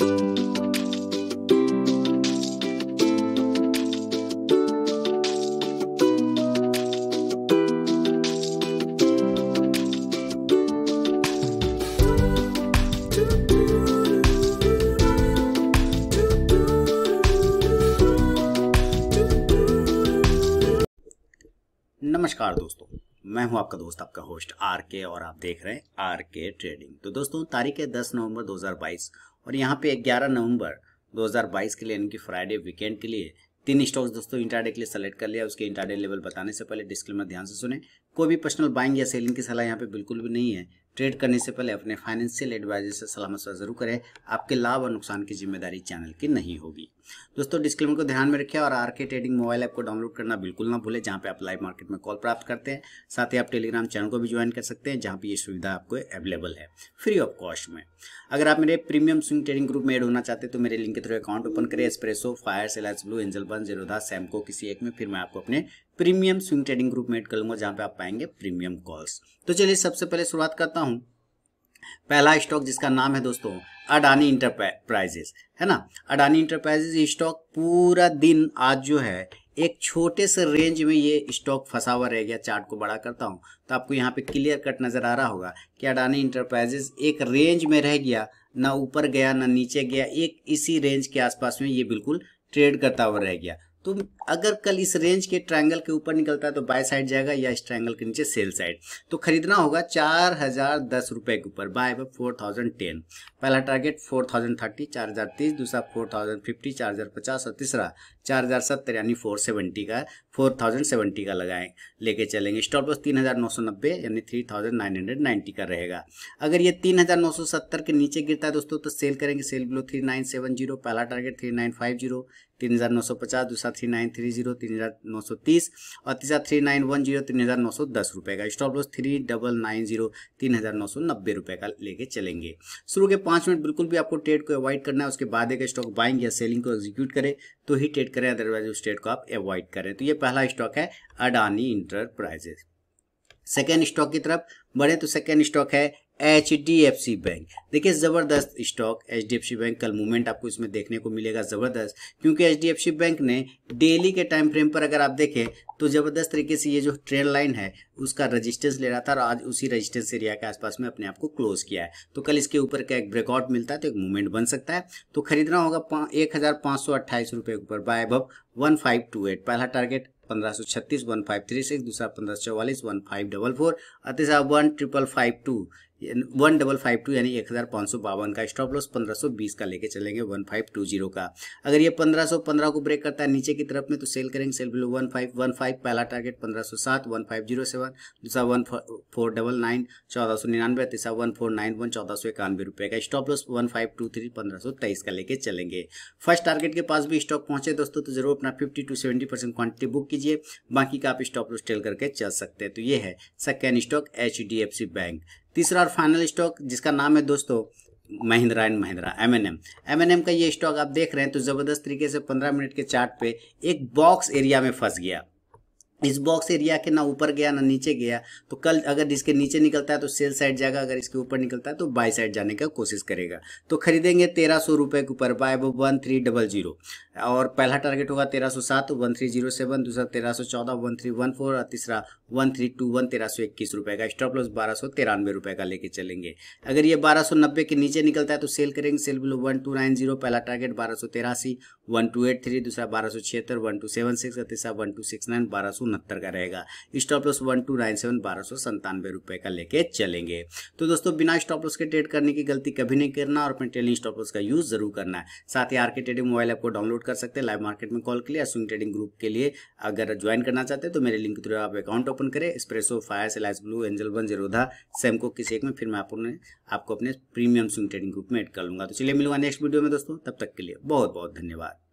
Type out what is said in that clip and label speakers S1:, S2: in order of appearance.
S1: नमस्कार दोस्तों मैं हूं आपका दोस्त आपका होस्ट आर के और आप देख रहे हैं आर के ट्रेडिंग तो दोस्तों तारीख है 10 नवंबर 2022 और यहाँ पे 11 नवंबर 2022 के लिए यानी कि फ्राइडे वीकेंड के लिए तीन स्टॉक्स दोस्तों इंटरडे के लिए सेलेक्ट कर लिया उसके इंटरडे लेवल बताने से पहले डिस्क्लेमर ध्यान से सुने कोई भी पर्सनल बाइंग या सेलिंग की सलाह यहाँ पे बिल्कुल भी नहीं है ट्रेड करने से पहले अपने फाइनेंशियल एडवाइजर से सलाह मशवरा जरूर करें आपके लाभ और नुकसान की जिम्मेदारी चैनल की नहीं होगी दोस्तों डिस्क्लेमर को ध्यान में रखें और R K trading mobile app को डाउनलोड करना बिल्कुल ना भूलें जहाँ पे आप लाइव मार्केट में कॉल प्राप्त करते हैं साथ ही आप टेलीग्राम चैनल को भी ज्वाइन कर सकते हैं जहाँ पर ये सुविधा आपको अवेलेबल है फ्री ऑफ कॉस्ट में अगर आप मेरे प्रीमियम स्विंग ट्रेडिंग ग्रुप में एड होना चाहते तो मेरे लिंक के थ्रू अकाउंट ओपन करें एक्सप्रेसो फायर सेलाइस ब्लू एंजल बन जीरोधा सैमको किसी एक में फिर मैं आपको अपने प्रीमियम स्विंग ट्रेडिंग ग्रुप में एड कर लूंगा पे आप पाएंगे प्रीमियम कॉल्स तो चलिए सबसे पहले शुरुआत करता हूँ पहला स्टॉक जिसका नाम है दोस्तों अडानी इंटरप्राइजेस है ना अडानी इंटरप्राइजेस स्टॉक पूरा दिन आज जो है एक छोटे से रेंज में ये स्टॉक फंसा हुआ रह गया चार्ट को बड़ा करता हूँ तो आपको यहाँ पे क्लियर कट नज़र आ रहा होगा कि अडानी इंटरप्राइजेस एक रेंज में रह गया ना ऊपर गया ना नीचे गया एक इसी रेंज के आसपास में ये बिल्कुल ट्रेड करता हुआ रह गया तो अगर कल इस रेंज के ट्रायंगल के ऊपर निकलता है तो बाय साइड जाएगा या इस ट्रायंगल के नीचे सेल साइड तो खरीदना होगा चार हजार दस रुपए के ऊपर बाय फोर थाउजेंड टेन पहला टारगेट फोर थाउजेंड थर्टी चार हजार तीस दूसरा फोर थाउजेंड फिफ्टी चार हजार पचास और तीसरा चार हजार सत्तर यानी फोर सेवेंटी का फोर थाउजेंड सेवेंटी का लगाएं लेके चलेंगे स्टॉप लॉस तीन हजार नौ सौ नब्बे यानी three thousand nine hundred ninety का रहेगा अगर ये तीन हजार नौ सौ सत्तर के नीचे गिरता है दोस्तों तो सेल करेंगे sell below three nine seven zero पहला target three nine five zero तीन हजार नौ सौ पचास दूसरा थ्री नाइन थ्री जीरो तीन हज़ार नौ सौ तीस और तीसरा थ्री नाइन वन जीरो तीन हज़ार नौ सौ दस रुपये का stop loss three double nine zero तीन हज़ार नौ सौ नब्बे रुपये का लेके चलेंगे शुरू के पाँच मिनट बिल्कुल भी आपको ट्रेड को अवॉइड करना है उसके बाद एक स्टॉक बाइंग या सेलिंग को एग्जीक्यूट करें तो ही ट्रेड करें अदरवाइज उस ट्रेड को आप अवॉइड करें तो ये पहला स्टॉक है अडानी इंटरप्राइजेज सेकेंड स्टॉक की तरफ बढ़े तो सेकेंड स्टॉक है H D F C bank देखिए ज़बरदस्त stock H D F C bank कल मूवमेंट आपको इसमें देखने को मिलेगा ज़बरदस्त क्योंकि एच डी एफ सी बैंक ने डेली के टाइम फ्रेम पर अगर आप देखें तो ज़बरदस्त तरीके से ये जो ट्रेंड लाइन है उसका रजिस्टेंस ले रहा था और आज उसी रजिस्टेंस एरिया के आसपास में अपने आप को क्लोज किया है तो कल इसके ऊपर का एक ब्रेकआउट मिलता है तो एक मूवमेंट बन सकता है तो खरीदना होगा एक हज़ार पांच सौ अट्ठाईस रुपए के ऊपर buy above one five two eight पहला टारगेट पंद्रह सौ छत्तीस वन फाइव थ्री सिक्स दूसरा पंद्रह सौ चौवालीस वन फाइव डबल फोर और तीसरा one triple five two one double five two यानी एक हज़ार पाँच सौ बावन का स्टॉप लॉस पंद्रह सौ बीस का लेके चलेंगे वन फाइव टू जीरो का अगर ये पंद्रह सौ पंद्रह को ब्रेक करता है नीचे की तरफ में तो सेल करेंगे sell below one five one five पहला टारगेट पंद्रह सौ सात वन फाइव जीरो सेवन दूसरा वन फोर डबल नाइन चौदह सौ निन्यानवे तीसरा वन फोर नाइन वन चौदह सौ इक्यानवे रुपये का stop loss one five two three पंद्रह सौ तेईस का लेके चलेंगे फर्स्ट टारगेट के पास भी स्टॉक पहुँचे दोस्तों तो जरूर अपना fifty to seventy percent quantity book कीजिए बाकी का आप स्टॉप लॉस टेल करके चल सकते हैं तो ये है second stock H D F C bank तीसरा और फाइनल स्टॉक जिसका नाम है दोस्तों Mahindra and Mahindra M N M M N M का ये स्टॉक आप देख रहे हैं तो ज़बरदस्त तरीके से पंद्रह मिनट के चार्ट पे एक बॉक्स एरिया में फंस गया इस बॉक्स एरिया के ना ऊपर गया ना नीचे गया तो कल अगर इसके नीचे निकलता है तो सेल साइड जाएगा अगर इसके ऊपर निकलता है तो बाय साइड जाने का कोशिश करेगा तो खरीदेंगे तेरह सौ रुपये के ऊपर बाय वो वन थ्री डबल जीरो और पहला टारगेट होगा तेरह सौ सात वन थ्री जीरो सेवन दूसरा तेरह सौ चौदह वन थ्री वन फोर और तीसरा वन थ्री टू वन तेरह सौ इक्कीस रुपये का स्टॉप लॉस बारह सौ तिरानवे रुपये का लेके चलेंगे अगर ये बारह सौ नब्बे के नीचे निकलता है तो सेल करेंगे sell below one two nine zero पहला टारगेट बारह सौ तेरासी वन टू एट थ्री दूसरा बारह सौ छिहत्तर वन टू सेवन सिक्स और तीसरा वन टू सिक्स नाइन बारह सौ उनहत्तर का रहेगा stop loss one two nine seven बारह सौ संतानवे रुपए का लेके चलेंगे तो दोस्तों बिना स्टॉप लॉस के ट्रेड करने की गलती कभी नहीं करना और अपने ट्रेलिंग स्टॉप लॉस का यूज जरूर करना है साथ ही आरके ट्रेडिंग मोबाइल ऐप को डाउनलोड कर सकते हैं लाइव मार्केट में कॉल के लिए स्विंग ट्रेडिंग ग्रुप के लिए अगर ज्वाइन करना चाहते हैं तो मेरे लिंक के थ्रू आप अकाउंट ओपन करें एक्सप्रेसो Fyers Alice Blue Angel One Zerodha Samco किसी एक में फिर मैं आपने आपको अपने प्रीमियम स्विंग ट्रेडिंग ग्रुप में एड कर लूंगा तो चलिए मिलूंगा नेक्स्ट वीडियो में दोस्तों तब तक के लिए बहुत बहुत धन्यवाद